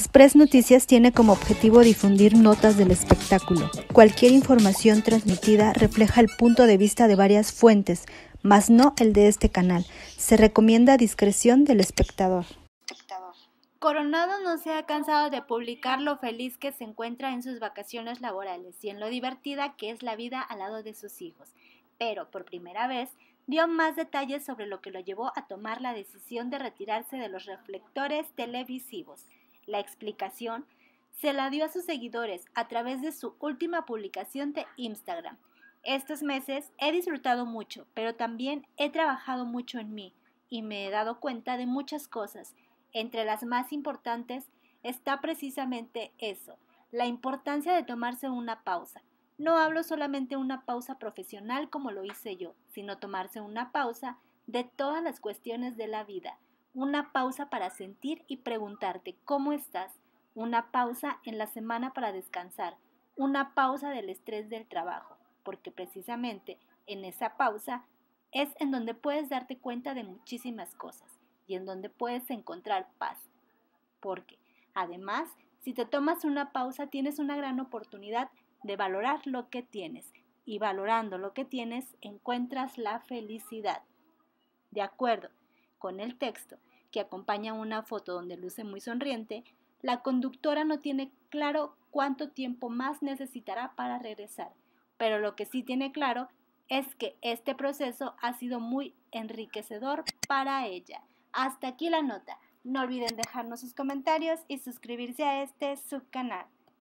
Express Noticias tiene como objetivo difundir notas del espectáculo. Cualquier información transmitida refleja el punto de vista de varias fuentes, mas no el de este canal. Se recomienda discreción del espectador. Coronado no se ha cansado de publicar lo feliz que se encuentra en sus vacaciones laborales y en lo divertida que es la vida al lado de sus hijos, pero por primera vez dio más detalles sobre lo que lo llevó a tomar la decisión de retirarse de los reflectores televisivos la explicación, se la dio a sus seguidores a través de su última publicación de Instagram. Estos meses he disfrutado mucho, pero también he trabajado mucho en mí y me he dado cuenta de muchas cosas. Entre las más importantes está precisamente eso, la importancia de tomarse una pausa. No hablo solamente una pausa profesional como lo hice yo, sino tomarse una pausa de todas las cuestiones de la vida una pausa para sentir y preguntarte cómo estás, una pausa en la semana para descansar, una pausa del estrés del trabajo, porque precisamente en esa pausa es en donde puedes darte cuenta de muchísimas cosas y en donde puedes encontrar paz. Porque, además, si te tomas una pausa tienes una gran oportunidad de valorar lo que tienes y valorando lo que tienes encuentras la felicidad. De acuerdo, con el texto, que acompaña una foto donde luce muy sonriente, la conductora no tiene claro cuánto tiempo más necesitará para regresar, pero lo que sí tiene claro es que este proceso ha sido muy enriquecedor para ella. Hasta aquí la nota. No olviden dejarnos sus comentarios y suscribirse a este subcanal.